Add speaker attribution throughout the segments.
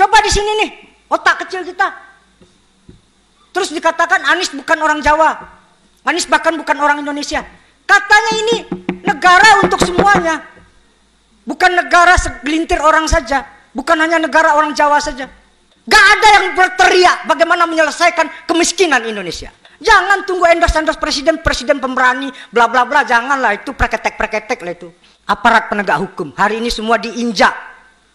Speaker 1: Coba di sini nih, otak kecil kita. Terus dikatakan Anies bukan orang Jawa. Anies bahkan bukan orang Indonesia. Katanya ini negara untuk semuanya. Bukan negara segelintir orang saja. Bukan hanya negara orang Jawa saja. Gak ada yang berteriak bagaimana menyelesaikan kemiskinan Indonesia. Jangan tunggu endos-endos presiden, presiden pemberani, bla bla bla. Janganlah itu preketek-preketek lah itu. Aparat penegak hukum hari ini semua diinjak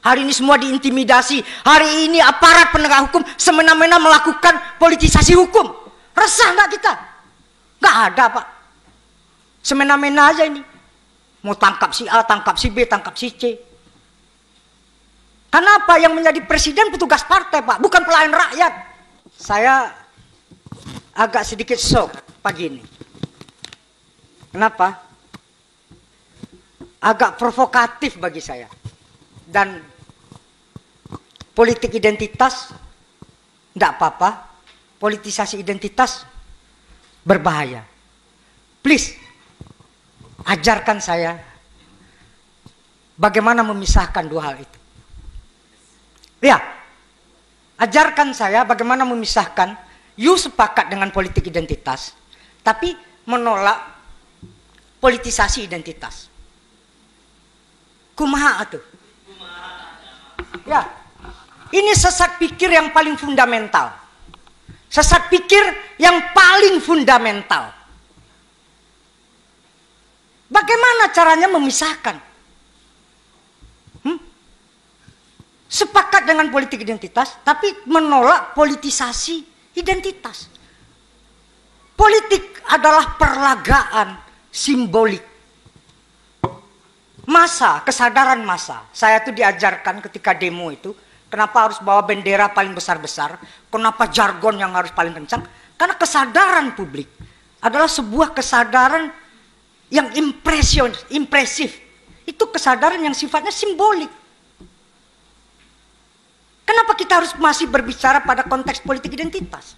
Speaker 1: Hari ini semua diintimidasi. Hari ini aparat penegak hukum semena-mena melakukan politisasi hukum. Resah nggak kita? Nggak ada pak. Semena-mena aja ini. Mau tangkap si A, tangkap si B, tangkap si C. kenapa yang menjadi presiden petugas partai pak, bukan pelayan rakyat. Saya agak sedikit shock pagi ini. Kenapa? Agak provokatif bagi saya. Dan Politik identitas tidak apa-apa. Politisasi identitas berbahaya. Please ajarkan saya bagaimana memisahkan dua hal itu. Ya, ajarkan saya bagaimana memisahkan you sepakat dengan politik identitas tapi menolak politisasi identitas. Kumaha atuh? Ya, ini sesat pikir yang paling fundamental. Sesat pikir yang paling fundamental. Bagaimana caranya memisahkan? Hmm? Sepakat dengan politik identitas, tapi menolak politisasi identitas. Politik adalah perlagaan simbolik masa, kesadaran masa. Saya itu diajarkan ketika demo itu, Kenapa harus bawa bendera paling besar-besar? Kenapa jargon yang harus paling kencang? Karena kesadaran publik adalah sebuah kesadaran yang impresion, impresif. Itu kesadaran yang sifatnya simbolik. Kenapa kita harus masih berbicara pada konteks politik identitas?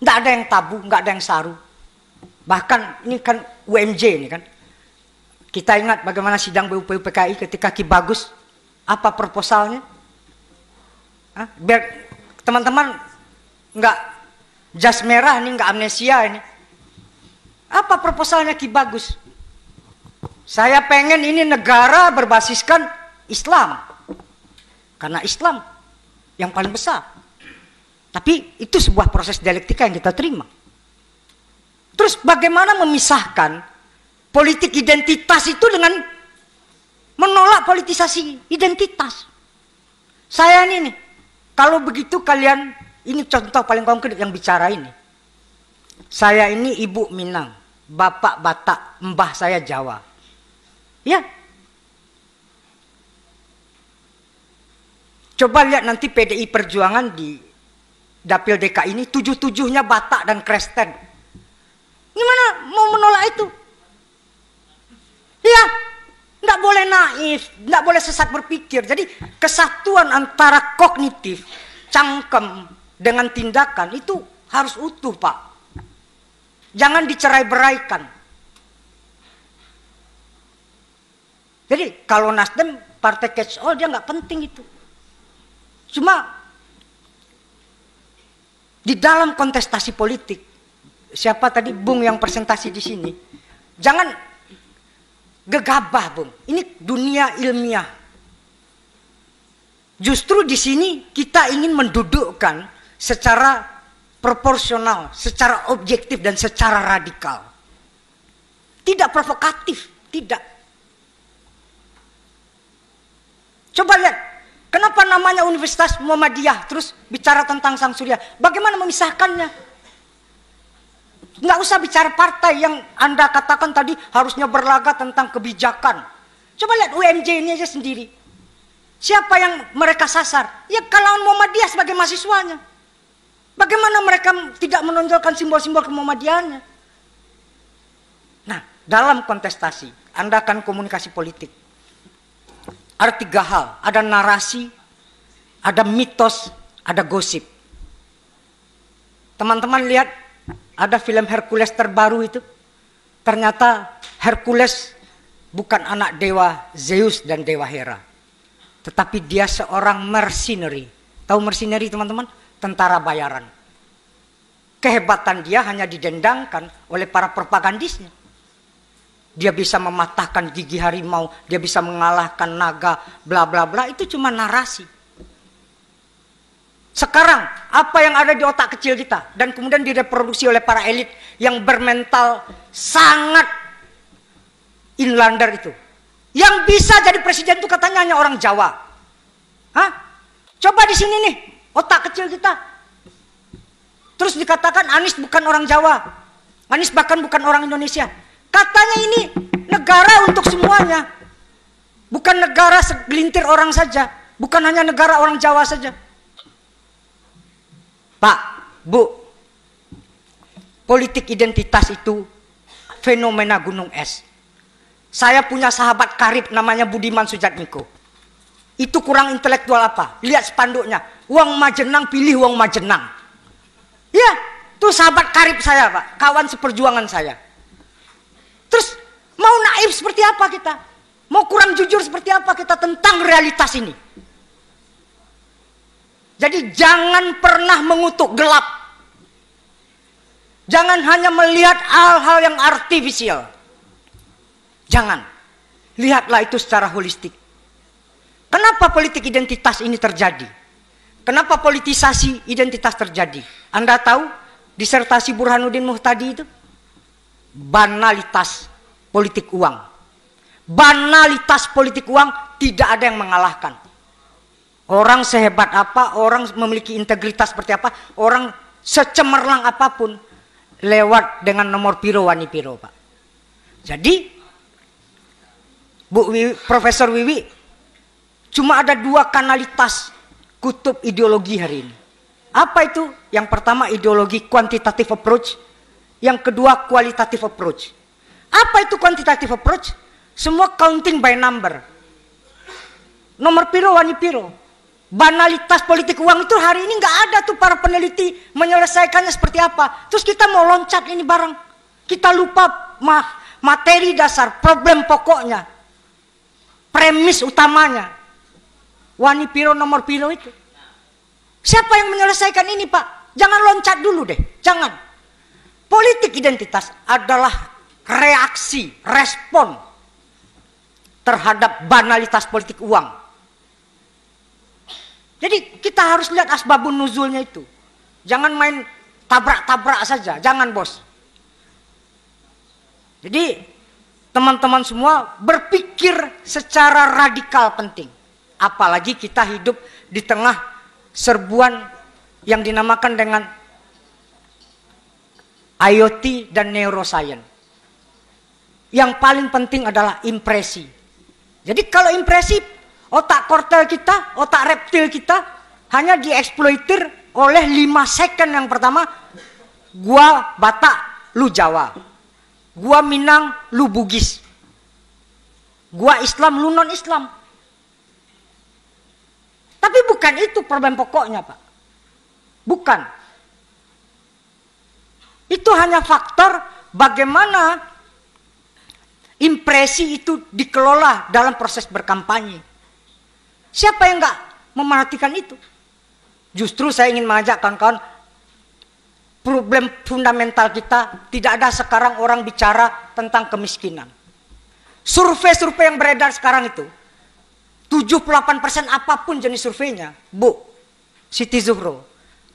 Speaker 1: Tidak ada yang tabu, tidak ada yang saru. Bahkan ini kan UMJ ini kan. Kita ingat bagaimana sidang BUPU PKI ketika Ki Bagus apa proposalnya? Hah? Biar teman-teman nggak jas merah ini nggak amnesia ini. Apa proposalnya Ki Bagus? Saya pengen ini negara berbasiskan Islam. Karena Islam yang paling besar. Tapi itu sebuah proses dialektika yang kita terima. Terus bagaimana memisahkan politik identitas itu dengan menolak politisasi identitas. Saya ini nih, kalau begitu kalian ini contoh paling konkret yang bicara ini. Saya ini ibu Minang, bapak Batak, mbah saya Jawa. Ya. Coba lihat nanti PDI Perjuangan di Dapil DKI ini tujuh-tujuhnya Batak dan Kristen. Gimana mau menolak itu? Ya, tidak boleh naif, tidak boleh sesat berpikir. Jadi kesatuan antara kognitif, cangkem dengan tindakan itu harus utuh, Pak. Jangan dicerai-beraikan. Jadi kalau Nasdem partai catch all dia nggak penting itu. Cuma di dalam kontestasi politik siapa tadi Bung yang presentasi di sini. Jangan gegabah, Bung. Ini dunia ilmiah. Justru di sini kita ingin mendudukkan secara proporsional, secara objektif dan secara radikal. Tidak provokatif, tidak. Coba lihat, kenapa namanya Universitas Muhammadiyah terus bicara tentang Sang Surya? Bagaimana memisahkannya? Nggak usah bicara partai yang Anda katakan tadi harusnya berlaga tentang kebijakan. Coba lihat UMJ ini aja sendiri. Siapa yang mereka sasar? Ya kalangan Muhammadiyah sebagai mahasiswanya. Bagaimana mereka tidak menonjolkan simbol-simbol Muhammadiyahnya? Nah, dalam kontestasi, Anda akan komunikasi politik. Ada tiga hal, ada narasi, ada mitos, ada gosip. Teman-teman lihat ada film Hercules terbaru itu. Ternyata Hercules bukan anak dewa Zeus dan dewa Hera. Tetapi dia seorang mercenary. Tahu mercenary teman-teman? Tentara bayaran. Kehebatan dia hanya didendangkan oleh para propagandisnya. Dia bisa mematahkan gigi harimau, dia bisa mengalahkan naga, bla bla bla. Itu cuma narasi sekarang apa yang ada di otak kecil kita dan kemudian direproduksi oleh para elit yang bermental sangat inlander itu. Yang bisa jadi presiden itu katanya hanya orang Jawa. Hah? Coba di sini nih, otak kecil kita. Terus dikatakan Anies bukan orang Jawa. Anies bahkan bukan orang Indonesia. Katanya ini negara untuk semuanya. Bukan negara segelintir orang saja. Bukan hanya negara orang Jawa saja. Pak, Bu, politik identitas itu fenomena gunung es. Saya punya sahabat karib namanya Budiman Sujatmiko. Itu kurang intelektual apa? Lihat spanduknya. Uang majenang, pilih uang majenang. Ya, itu sahabat karib saya Pak. Kawan seperjuangan saya. Terus mau naif seperti apa kita? Mau kurang jujur seperti apa kita tentang realitas ini? Jadi jangan pernah mengutuk gelap. Jangan hanya melihat hal-hal yang artifisial. Jangan. Lihatlah itu secara holistik. Kenapa politik identitas ini terjadi? Kenapa politisasi identitas terjadi? Anda tahu disertasi Burhanuddin Muhtadi itu? Banalitas politik uang. Banalitas politik uang tidak ada yang mengalahkan. Orang sehebat apa, orang memiliki integritas seperti apa, orang secemerlang apapun lewat dengan nomor piro wani piro, Pak. Jadi Bu Wiwi, Profesor Wiwi cuma ada dua kanalitas kutub ideologi hari ini. Apa itu? Yang pertama ideologi kuantitatif approach, yang kedua kualitatif approach. Apa itu kuantitatif approach? Semua counting by number. Nomor piro wani piro banalitas politik uang itu hari ini nggak ada tuh para peneliti menyelesaikannya seperti apa. Terus kita mau loncat ini bareng. kita lupa ma materi dasar, problem pokoknya, premis utamanya. Wani Piro nomor Piro itu. Siapa yang menyelesaikan ini Pak? Jangan loncat dulu deh, jangan. Politik identitas adalah reaksi, respon terhadap banalitas politik uang jadi kita harus lihat asbabun nuzulnya itu. Jangan main tabrak-tabrak saja, jangan bos. Jadi teman-teman semua berpikir secara radikal penting. Apalagi kita hidup di tengah serbuan yang dinamakan dengan IoT dan neuroscience. Yang paling penting adalah impresi. Jadi kalau impresi Otak kortel kita, otak reptil kita hanya dieksploitir oleh lima second yang pertama. Gua Batak, lu Jawa. Gua Minang, lu Bugis. Gua Islam, lu non-Islam. Tapi bukan itu problem pokoknya, Pak. Bukan. Itu hanya faktor bagaimana impresi itu dikelola dalam proses berkampanye. Siapa yang nggak memperhatikan itu? Justru saya ingin mengajak kawan-kawan problem fundamental kita tidak ada sekarang orang bicara tentang kemiskinan. Survei-survei yang beredar sekarang itu 78% apapun jenis surveinya, Bu, Siti Zuhro,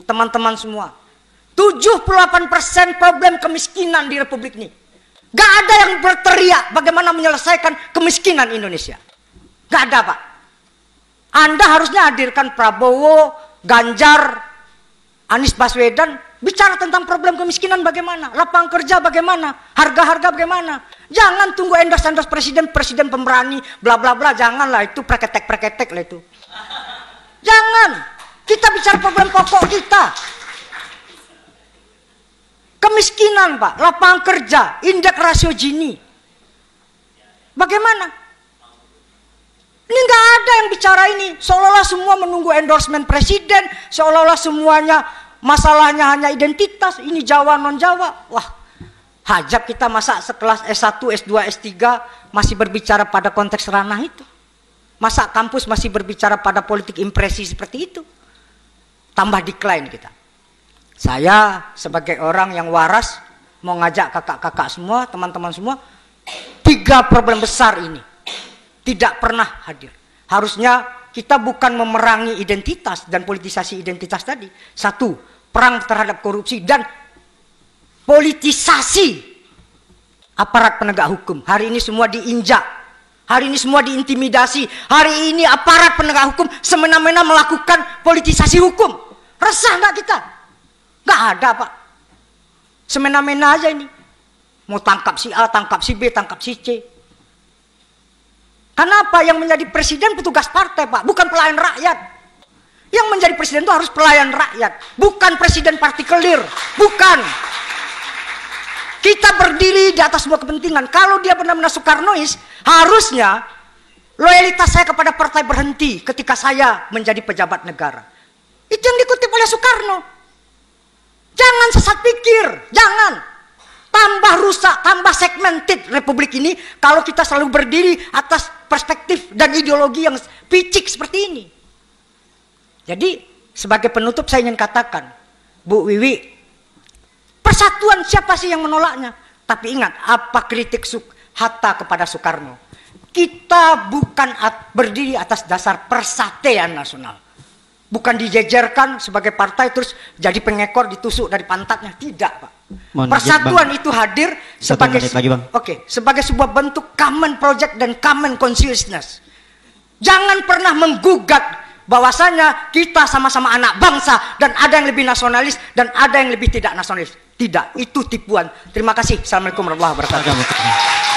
Speaker 1: teman-teman semua. 78% problem kemiskinan di Republik ini. Gak ada yang berteriak bagaimana menyelesaikan kemiskinan Indonesia. Gak ada Pak. Anda harusnya hadirkan Prabowo, Ganjar, Anies Baswedan bicara tentang problem kemiskinan bagaimana, lapang kerja bagaimana, harga-harga bagaimana. Jangan tunggu endorse-endorse presiden, presiden pemberani, bla bla bla, janganlah itu preketek-preketek lah itu. Jangan. Kita bicara problem pokok kita. Kemiskinan, Pak, lapang kerja, indeks rasio Gini. Bagaimana? Ini nggak ada yang bicara ini. Seolah-olah semua menunggu endorsement presiden, seolah-olah semuanya masalahnya hanya identitas, ini Jawa non Jawa. Wah, hajab kita masa sekelas S1, S2, S3 masih berbicara pada konteks ranah itu. Masa kampus masih berbicara pada politik impresi seperti itu. Tambah decline kita. Saya sebagai orang yang waras mau ngajak kakak-kakak semua, teman-teman semua, tiga problem besar ini tidak pernah hadir. Harusnya kita bukan memerangi identitas dan politisasi identitas tadi. Satu, perang terhadap korupsi dan politisasi aparat penegak hukum. Hari ini semua diinjak Hari ini semua diintimidasi. Hari ini aparat penegak hukum semena-mena melakukan politisasi hukum. Resah nggak kita? Nggak ada pak. Semena-mena aja ini. Mau tangkap si A, tangkap si B, tangkap si C. Kenapa yang menjadi presiden petugas partai, Pak? Bukan pelayan rakyat. Yang menjadi presiden itu harus pelayan rakyat, bukan presiden partikelir, bukan. Kita berdiri di atas sebuah kepentingan. Kalau dia benar-benar Soekarnois, harusnya loyalitas saya kepada partai berhenti ketika saya menjadi pejabat negara. Itu yang dikutip oleh Soekarno. Jangan sesat pikir, jangan tambah rusak, tambah segmented republik ini kalau kita selalu berdiri atas perspektif dan ideologi yang picik seperti ini. Jadi sebagai penutup saya ingin katakan, Bu Wiwi, persatuan siapa sih yang menolaknya? Tapi ingat, apa kritik Hatta kepada Soekarno? Kita bukan at berdiri atas dasar persatuan nasional bukan dijejerkan sebagai partai terus jadi pengekor ditusuk dari pantatnya tidak pak Mohon persatuan itu hadir sebagai lagi, oke okay, sebagai sebuah bentuk common project dan common consciousness jangan pernah menggugat bahwasanya kita sama-sama anak bangsa dan ada yang lebih nasionalis dan ada yang lebih tidak nasionalis tidak itu tipuan terima kasih assalamualaikum warahmatullahi wabarakatuh